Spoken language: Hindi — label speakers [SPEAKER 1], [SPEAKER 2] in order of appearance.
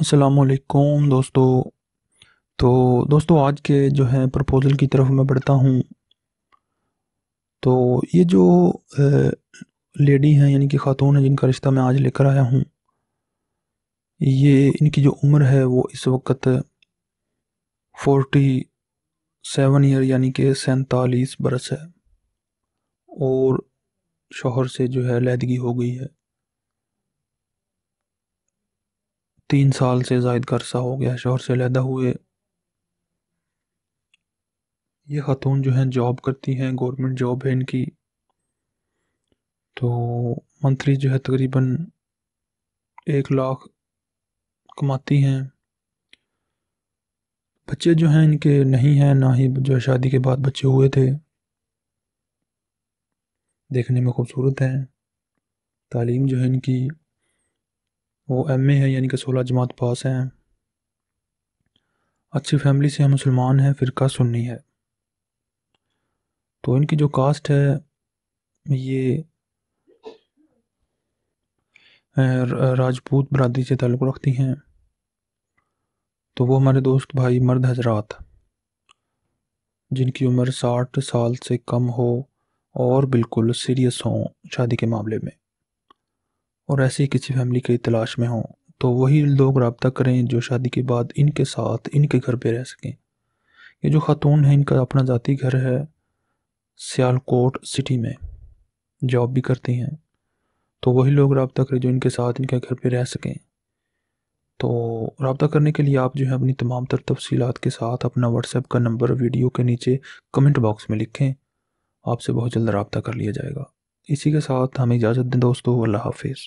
[SPEAKER 1] असलकुम दोस्तों तो दोस्तों आज के जो है प्रपोज़ल की तरफ मैं बढ़ता हूँ तो ये जो लेडी हैं यानी कि ख़ातून हैं जिनका रिश्ता मैं आज लेकर आया हूँ ये इनकी जो उम्र है वो इस वक्त फोर्टी सेवन ईयर यानी कि सैंतालीस बरस है और शोहर से जो है लैदगी हो गई है तीन साल से जायद अरसा हो गया शोहर से लहदा हुए ये ख़ातून जो हैं जॉब करती हैं गवर्नमेंट जॉब है इनकी तो मंथली जो है तकरीबन एक लाख कमाती हैं बच्चे जो हैं इनके नहीं हैं ना ही जो शादी के बाद बच्चे हुए थे देखने में खूबसूरत हैं तालीम जो है इनकी वो एम ए है यानी कि सोलह जमात पास हैं अच्छी फैमिली से हम मुसलमान हैं फ़िरका सुन्नी है तो इनकी जो कास्ट है ये राजपूत बरदरी से ताल्लुक़ रखती हैं तो वो हमारे दोस्त भाई मर्द हजरात जिनकी उम्र साठ साल से कम हो और बिल्कुल सीरियस हों शादी के मामले में और ऐसी किसी फैमिली की तलाश में हों तो वही लोग रबता करें जो शादी के बाद इनके साथ इनके घर पर रह सकें ये जो ख़ातून है इनका अपना जतीी घर है सियालकोट सिटी में जॉब भी करती हैं तो वही लोग रबता करें जो इनके साथ इनके घर पर रह सकें तो रबता करने के लिए आप जो है अपनी तमाम तर तफसीत के साथ अपना व्हाट्सएप का नंबर वीडियो के नीचे कमेंट बॉक्स में लिखें आपसे बहुत जल्द रबता कर लिया जाएगा इसी के साथ हमें इजाज़त दें दोस्तों अल्लाह हाफिज़